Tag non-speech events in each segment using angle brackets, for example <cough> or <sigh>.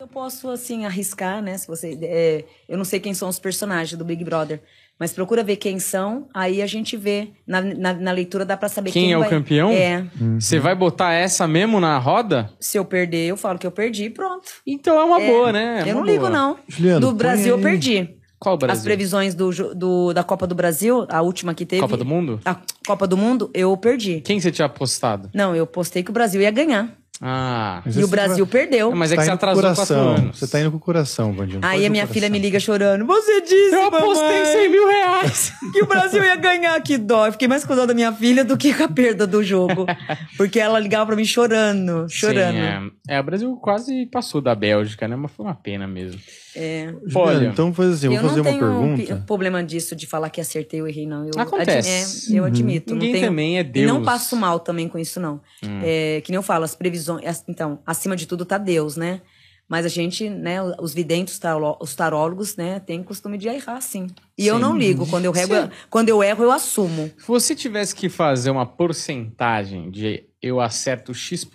Eu posso, assim, arriscar, né? Se você. É, eu não sei quem são os personagens do Big Brother. Mas procura ver quem são, aí a gente vê. Na, na, na leitura dá pra saber quem, quem é vai... o campeão? É. Uhum. Você uhum. vai botar essa mesmo na roda? Se eu perder, eu falo que eu perdi e pronto. Então é uma é. boa, né? É eu não boa. ligo, não. Juliana. do Brasil eu perdi. Qual o Brasil? As previsões do, do, da Copa do Brasil, a última que teve. Copa do Mundo? A Copa do Mundo, eu perdi. Quem você tinha apostado? Não, eu postei que o Brasil ia ganhar. Ah. E o Brasil perdeu. É, mas é tá que você atrasou coração. quatro anos. Você tá indo com o coração, Bandinho. Aí a minha filha me liga chorando. Você disse, Eu apostei 100 mil reais. <laughs> que o Brasil ia ganhar. Que dó. Eu fiquei mais com dó da minha filha do que com a perda do jogo. <laughs> porque ela ligava pra mim chorando, chorando. Sim, é. é. o Brasil quase passou da Bélgica, né? Mas foi uma pena mesmo. É. Olha, então faz assim, eu vou fazer uma pergunta. tenho problema disso de falar que acertei ou errei, não. Eu Acontece. é, eu uhum. admito. Ninguém não tenho, também é Deus. Não passo mal também com isso, não. Hum. É, que nem eu falo, as previsões então, acima de tudo está Deus, né? Mas a gente, né, os videntes, os tarólogos, né, tem costume de errar, sim. E sim. eu não ligo. Quando eu, erro, eu, quando eu erro, eu assumo. Se você tivesse que fazer uma porcentagem de eu acerto X%,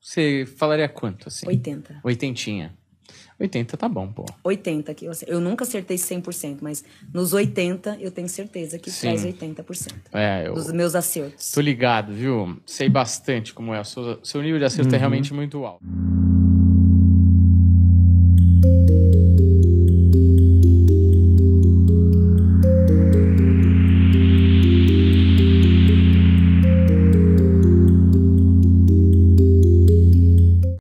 você falaria quanto, assim? 80. Oitentinha. 80 tá bom, pô. 80 aqui. eu, nunca acertei 100%, mas nos 80 eu tenho certeza que Sim. traz 80%. É, eu... Dos meus acertos. Tô ligado, viu? Sei bastante como é. Seu, seu nível de acerto é uhum. é realmente muito alto.